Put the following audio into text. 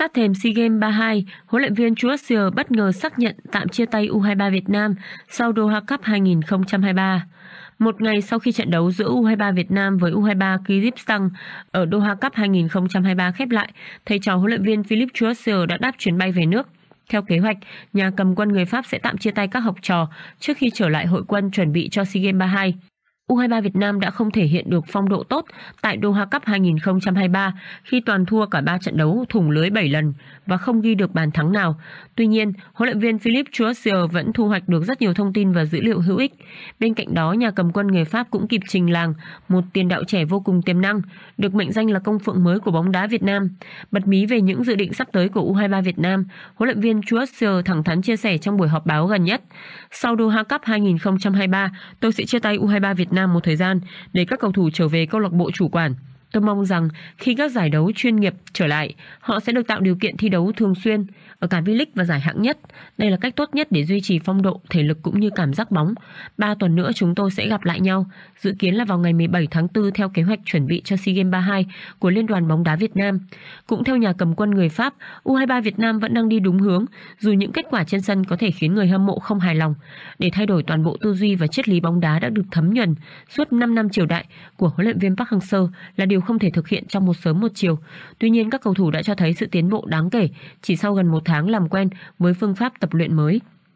Sát thềm SEA Games 32, huấn luyện viên Chuasia bất ngờ xác nhận tạm chia tay U23 Việt Nam sau Doha Cup 2023. Một ngày sau khi trận đấu giữa U23 Việt Nam với U23 Kyrgyzstan ở Doha Cup 2023 khép lại, thầy trò huấn luyện viên Philip Chuasia đã đáp chuyến bay về nước. Theo kế hoạch, nhà cầm quân người Pháp sẽ tạm chia tay các học trò trước khi trở lại hội quân chuẩn bị cho SEA Games 32. U23 Việt Nam đã không thể hiện được phong độ tốt tại Doha Cup 2023 khi toàn thua cả 3 trận đấu thủng lưới 7 lần và không ghi được bàn thắng nào. Tuy nhiên, huấn luyện viên Philip Chuasier vẫn thu hoạch được rất nhiều thông tin và dữ liệu hữu ích. Bên cạnh đó, nhà cầm quân người Pháp cũng kịp trình làng một tiền đạo trẻ vô cùng tiềm năng, được mệnh danh là công phượng mới của bóng đá Việt Nam. Bật mí về những dự định sắp tới của U23 Việt Nam, huấn luyện viên Chuasier thẳng thắn chia sẻ trong buổi họp báo gần nhất. Sau Doha Cup 2023, tôi sẽ chia tay U23 Việt Nam Nam một thời gian để các cầu thủ trở về câu lạc bộ chủ quản. Tôi mong rằng khi các giải đấu chuyên nghiệp trở lại, họ sẽ được tạo điều kiện thi đấu thường xuyên ở cả V-League và giải hạng nhất. Đây là cách tốt nhất để duy trì phong độ, thể lực cũng như cảm giác bóng. Ba tuần nữa chúng tôi sẽ gặp lại nhau, dự kiến là vào ngày 17 tháng 4 theo kế hoạch chuẩn bị cho SEA Games 32 của Liên đoàn bóng đá Việt Nam. Cũng theo nhà cầm quân người Pháp, U23 Việt Nam vẫn đang đi đúng hướng, dù những kết quả trên sân có thể khiến người hâm mộ không hài lòng. Để thay đổi toàn bộ tư duy và triết lý bóng đá đã được thấm nhuần suốt 5 năm triều đại của huấn luyện viên Park Hang-seo là điều đều không thể thực hiện trong một sớm một chiều. Tuy nhiên các cầu thủ đã cho thấy sự tiến bộ đáng kể chỉ sau gần một tháng làm quen với phương pháp tập luyện mới.